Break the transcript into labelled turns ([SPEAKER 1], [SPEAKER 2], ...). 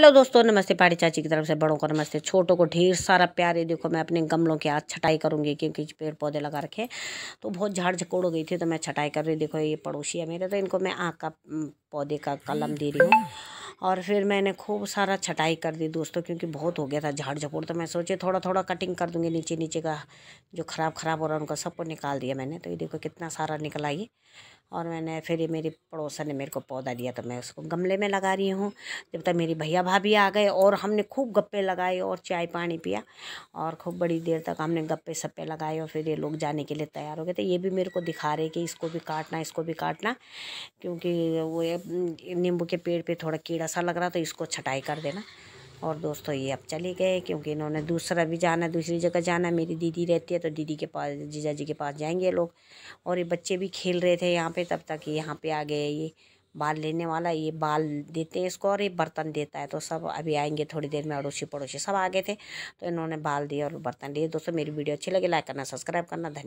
[SPEAKER 1] hello दोस्तों नमस्ते पाड़ी चाची की तरफ से बड़ों को नमस्ते छोटों को ढेर सारा प्यारे देखो मैं अपने गमलों के आज छटाई करूंगी क्योंकि पेड़ पौधे लगा रखे तो बहुत झाड़ झकोड़ हो गई थी तो मैं छटाई कर रही देखो ये पड़ोसी है मेरे तो इनको मैं आँख का पौधे का कलम दे रही हूँ और फिर मैंने खूब सारा छटाई कर दी दोस्तों क्योंकि बहुत हो गया था झाड़ झकोड़ तो मैं सोचे थोड़ा थोड़ा कटिंग कर दूँगी नीचे नीचे का जो ख़राब ख़राब हो रहा है उनका सबको निकाल दिया मैंने तो ये देखो कितना सारा निकला ये और मैंने फिर मेरी पड़ोसन ने मेरे को पौधा दिया तो मैं उसको गमले में लगा रही हूँ जब तक मेरी भैया भाभी आ गए और हमने खूब गप्पे लगाए और चाय पानी पिया और खूब बड़ी देर तक हमने गप्पे सप्पे लगाए और फिर ये लोग जाने के लिए तैयार हो गए थे तो ये भी मेरे को दिखा रहे कि इसको भी काटना इसको भी काटना क्योंकि वो नींबू के पेड़ पर पे थोड़ा कीड़ा सा लग रहा तो इसको छटाई कर देना और दोस्तों ये अब चले गए क्योंकि इन्होंने दूसरा भी जाना है दूसरी जगह जाना है मेरी दीदी रहती है तो दीदी के पास जीजा जी के पास जाएंगे लोग और ये बच्चे भी खेल रहे थे यहाँ पे तब तक ये यहाँ पे आ गए ये बाल लेने वाला ये बाल देते हैं इसको और ये बर्तन देता है तो सब अभी आएंगे थोड़ी देर में अड़ोसी पड़ोसी सब आ गए थे तो इन्होंने बाल दिए और बर्तन दिए दोस्तों मेरी वीडियो अच्छी लगी लाइक करना सब्सक्राइब करना धन्यवाद